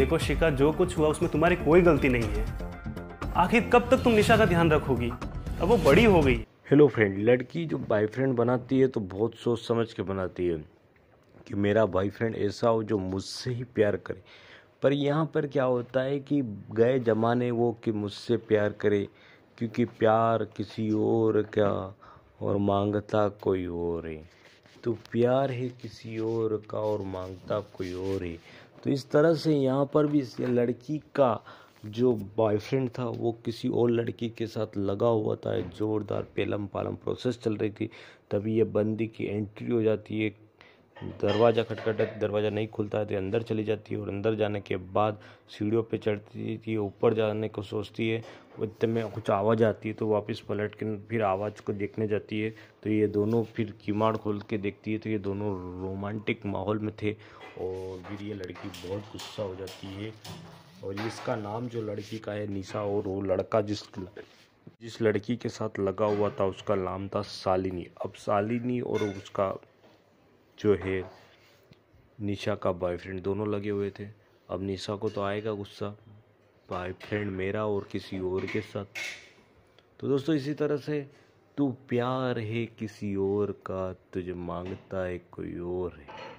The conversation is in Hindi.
देखो शिका जो कुछ हुआ उसमें तुम्हारी कोई गलती नहीं है आखिर कब तक तुम निशा का ध्यान रखोगी अब वो बड़ी हो गई हेलो फ्रेंड लड़की जो बॉयफ्रेंड बनाती है तो बहुत सोच समझ के बनाती है कि मेरा बॉयफ्रेंड ऐसा हो जो मुझसे ही प्यार करे पर यहाँ पर क्या होता है कि गए जमाने वो कि मुझसे प्यार करे क्योंकि प्यार किसी और का और मांगता कोई और है तो प्यार है किसी और का और मांगता कोई और है तो इस तरह से यहाँ पर भी इस लड़की का जो बॉयफ्रेंड था वो किसी और लड़की के साथ लगा हुआ था एक ज़ोरदार पेलम पालम प्रोसेस चल रही थी तभी ये बंदी की एंट्री हो जाती है दरवाज़ा खटखटा दरवाज़ा नहीं खुलता है तो अंदर चली जाती है और अंदर जाने के बाद सीढ़ियों पे चढ़ती थी ऊपर जाने को सोचती है इतने में कुछ आवाज़ आती है तो वापस पलट के फिर आवाज़ को देखने जाती है तो ये दोनों फिर किमाड़ खोल के देखती है तो ये दोनों रोमांटिक माहौल में थे और फिर ये लड़की बहुत गुस्सा हो जाती है और इसका नाम जो लड़की का है निशा और वो लड़का जिस जिस लड़की के साथ लगा हुआ था उसका नाम था शालिनी अब शालिनी और उसका जो है निशा का बॉयफ्रेंड दोनों लगे हुए थे अब निशा को तो आएगा गुस्सा बॉयफ्रेंड मेरा और किसी और के साथ तो दोस्तों इसी तरह से तू प्यार है किसी और का तुझे मांगता है कोई और है